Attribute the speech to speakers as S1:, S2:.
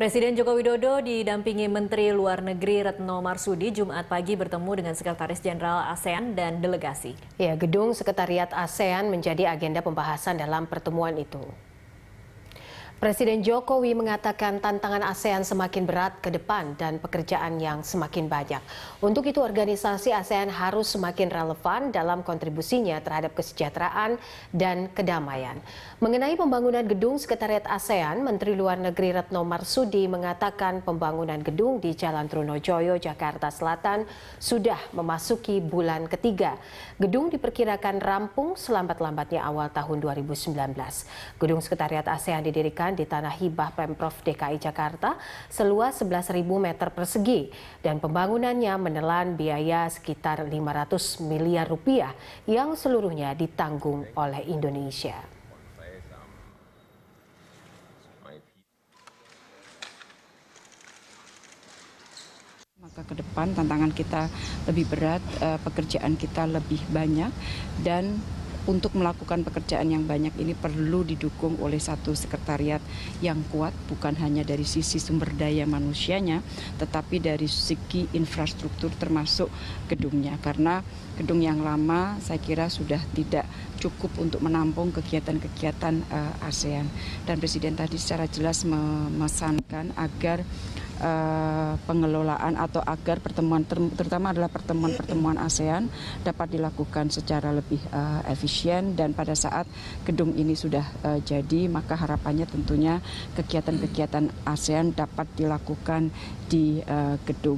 S1: Presiden Joko Widodo didampingi Menteri Luar Negeri Retno Marsudi Jumat pagi bertemu dengan Sekretaris Jenderal ASEAN dan delegasi. Ya, gedung Sekretariat ASEAN menjadi agenda pembahasan dalam pertemuan itu. Presiden Jokowi mengatakan tantangan ASEAN semakin berat ke depan dan pekerjaan yang semakin banyak. Untuk itu organisasi ASEAN harus semakin relevan dalam kontribusinya terhadap kesejahteraan dan kedamaian. Mengenai pembangunan gedung Sekretariat ASEAN, Menteri Luar Negeri Retno Marsudi mengatakan pembangunan gedung di Jalan Trunojoyo, Jakarta Selatan sudah memasuki bulan ketiga. Gedung diperkirakan rampung selambat-lambatnya awal tahun 2019. Gedung Sekretariat ASEAN didirikan pembangunan di tanah hibah Pemprov DKI Jakarta seluas 11.000 meter persegi dan pembangunannya menelan biaya sekitar 500 miliar rupiah yang seluruhnya ditanggung oleh Indonesia.
S2: Maka ke depan tantangan kita lebih berat, eh, pekerjaan kita lebih banyak dan untuk melakukan pekerjaan yang banyak ini perlu didukung oleh satu sekretariat yang kuat bukan hanya dari sisi sumber daya manusianya tetapi dari segi infrastruktur termasuk gedungnya karena gedung yang lama saya kira sudah tidak cukup untuk menampung kegiatan-kegiatan eh, ASEAN dan Presiden tadi secara jelas memesankan agar Eh, pengelolaan atau agar pertemuan terutama adalah pertemuan-pertemuan ASEAN dapat dilakukan secara lebih eh, efisien dan pada saat gedung ini sudah eh, jadi maka harapannya tentunya kegiatan-kegiatan ASEAN dapat dilakukan di gedung